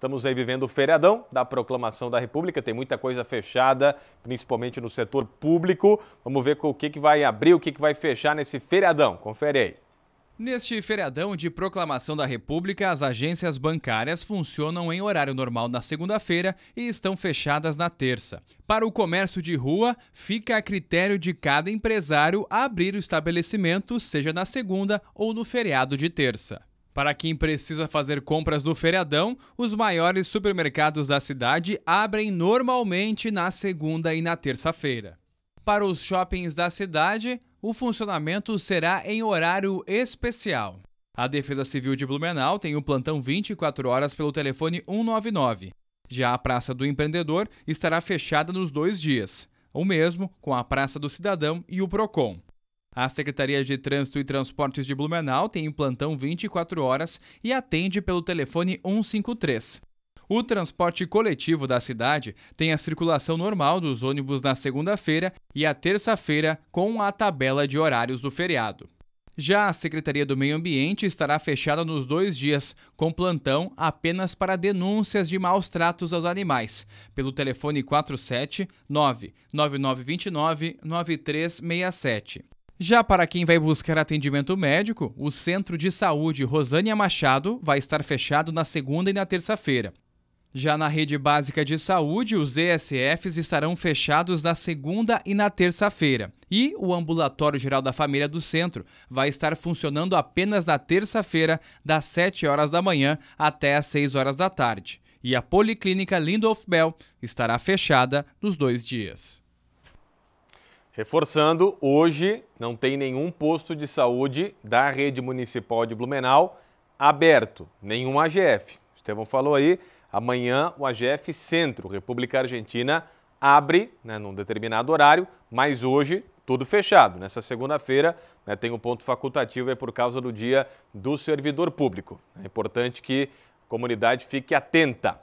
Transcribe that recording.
Estamos aí vivendo o feriadão da proclamação da República, tem muita coisa fechada, principalmente no setor público. Vamos ver o que, que vai abrir, o que, que vai fechar nesse feriadão. Confere aí. Neste feriadão de proclamação da República, as agências bancárias funcionam em horário normal na segunda-feira e estão fechadas na terça. Para o comércio de rua, fica a critério de cada empresário abrir o estabelecimento, seja na segunda ou no feriado de terça. Para quem precisa fazer compras no feriadão, os maiores supermercados da cidade abrem normalmente na segunda e na terça-feira. Para os shoppings da cidade, o funcionamento será em horário especial. A Defesa Civil de Blumenau tem o um plantão 24 horas pelo telefone 199. Já a Praça do Empreendedor estará fechada nos dois dias, o mesmo com a Praça do Cidadão e o Procon. A Secretaria de Trânsito e Transportes de Blumenau tem em plantão 24 horas e atende pelo telefone 153. O transporte coletivo da cidade tem a circulação normal dos ônibus na segunda-feira e a terça-feira com a tabela de horários do feriado. Já a Secretaria do Meio Ambiente estará fechada nos dois dias, com plantão apenas para denúncias de maus tratos aos animais, pelo telefone 479 9929 9367. Já para quem vai buscar atendimento médico, o Centro de Saúde Rosânia Machado vai estar fechado na segunda e na terça-feira. Já na Rede Básica de Saúde, os ESFs estarão fechados na segunda e na terça-feira. E o Ambulatório Geral da Família do Centro vai estar funcionando apenas na terça-feira, das 7 horas da manhã até as 6 horas da tarde. E a Policlínica Lindolf Bell estará fechada nos dois dias. Reforçando, hoje não tem nenhum posto de saúde da rede municipal de Blumenau aberto, nenhum AGF. O Estevão falou aí, amanhã o AGF Centro, República Argentina, abre né, num determinado horário, mas hoje tudo fechado. Nessa segunda-feira né, tem o um ponto facultativo, é por causa do dia do servidor público. É importante que a comunidade fique atenta.